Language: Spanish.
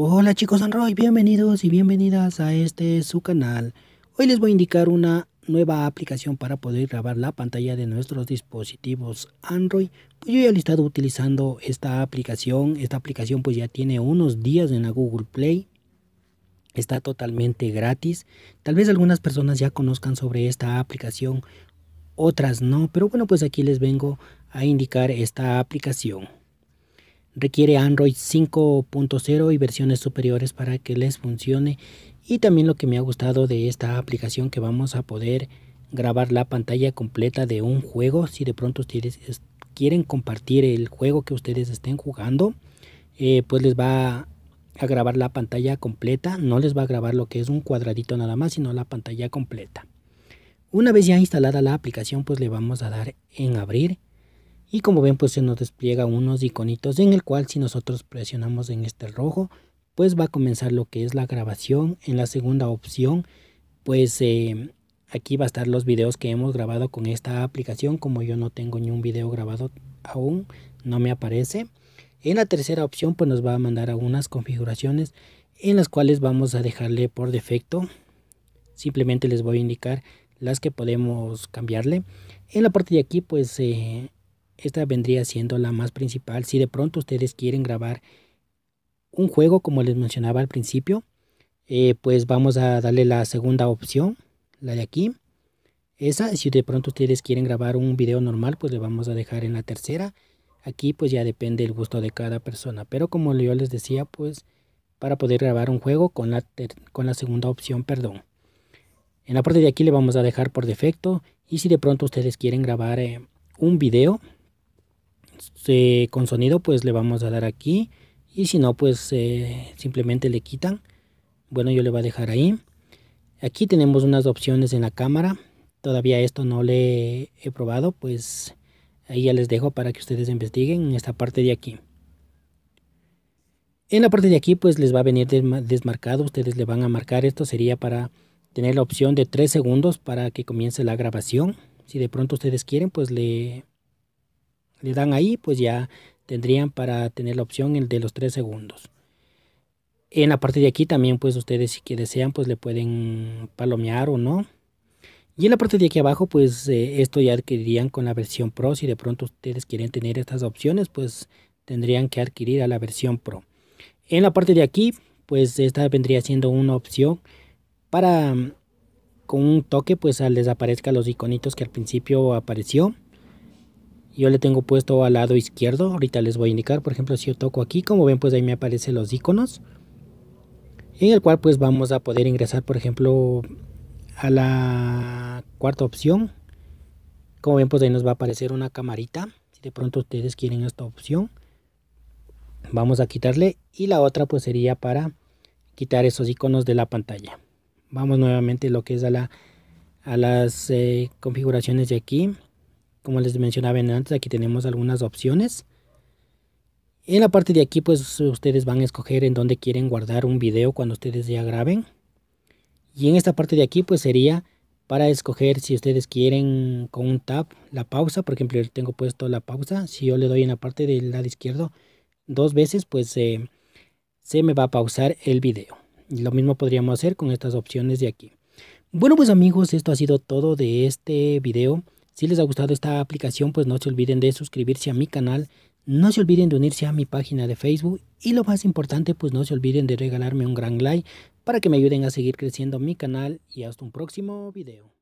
Hola chicos Android, bienvenidos y bienvenidas a este su canal. Hoy les voy a indicar una nueva aplicación para poder grabar la pantalla de nuestros dispositivos Android. Pues yo ya he estado utilizando esta aplicación. Esta aplicación pues ya tiene unos días en la Google Play. Está totalmente gratis. Tal vez algunas personas ya conozcan sobre esta aplicación, otras no. Pero bueno, pues aquí les vengo a indicar esta aplicación requiere Android 5.0 y versiones superiores para que les funcione. Y también lo que me ha gustado de esta aplicación que vamos a poder grabar la pantalla completa de un juego. Si de pronto ustedes quieren compartir el juego que ustedes estén jugando, eh, pues les va a grabar la pantalla completa. No les va a grabar lo que es un cuadradito nada más, sino la pantalla completa. Una vez ya instalada la aplicación, pues le vamos a dar en abrir y como ven pues se nos despliega unos iconitos en el cual si nosotros presionamos en este rojo pues va a comenzar lo que es la grabación en la segunda opción pues eh, aquí va a estar los videos que hemos grabado con esta aplicación como yo no tengo ni un video grabado aún no me aparece en la tercera opción pues nos va a mandar algunas configuraciones en las cuales vamos a dejarle por defecto simplemente les voy a indicar las que podemos cambiarle en la parte de aquí pues eh, esta vendría siendo la más principal. Si de pronto ustedes quieren grabar un juego, como les mencionaba al principio, eh, pues vamos a darle la segunda opción, la de aquí. Esa, si de pronto ustedes quieren grabar un video normal, pues le vamos a dejar en la tercera. Aquí pues ya depende el gusto de cada persona. Pero como yo les decía, pues para poder grabar un juego con la, con la segunda opción, perdón. En la parte de aquí le vamos a dejar por defecto. Y si de pronto ustedes quieren grabar eh, un video, con sonido pues le vamos a dar aquí y si no pues eh, simplemente le quitan bueno yo le voy a dejar ahí aquí tenemos unas opciones en la cámara todavía esto no le he probado pues ahí ya les dejo para que ustedes investiguen en esta parte de aquí en la parte de aquí pues les va a venir desmarcado ustedes le van a marcar esto sería para tener la opción de 3 segundos para que comience la grabación si de pronto ustedes quieren pues le le dan ahí, pues ya tendrían para tener la opción el de los 3 segundos. En la parte de aquí también, pues ustedes si que desean, pues le pueden palomear o no. Y en la parte de aquí abajo, pues eh, esto ya adquirirían con la versión Pro. Si de pronto ustedes quieren tener estas opciones, pues tendrían que adquirir a la versión Pro. En la parte de aquí, pues esta vendría siendo una opción para mm, con un toque, pues al desaparezca los iconitos que al principio apareció yo le tengo puesto al lado izquierdo, ahorita les voy a indicar, por ejemplo, si yo toco aquí, como ven, pues ahí me aparecen los iconos, en el cual pues vamos a poder ingresar, por ejemplo, a la cuarta opción, como ven, pues ahí nos va a aparecer una camarita, si de pronto ustedes quieren esta opción, vamos a quitarle, y la otra pues sería para quitar esos iconos de la pantalla. Vamos nuevamente lo que es a, la, a las eh, configuraciones de aquí, como les mencionaba antes, aquí tenemos algunas opciones. En la parte de aquí, pues ustedes van a escoger en dónde quieren guardar un video cuando ustedes ya graben. Y en esta parte de aquí, pues sería para escoger si ustedes quieren con un tap la pausa. Por ejemplo, yo tengo puesto la pausa. Si yo le doy en la parte del lado izquierdo dos veces, pues eh, se me va a pausar el video. Y lo mismo podríamos hacer con estas opciones de aquí. Bueno, pues amigos, esto ha sido todo de este video. Si les ha gustado esta aplicación, pues no se olviden de suscribirse a mi canal, no se olviden de unirse a mi página de Facebook y lo más importante, pues no se olviden de regalarme un gran like para que me ayuden a seguir creciendo mi canal y hasta un próximo video.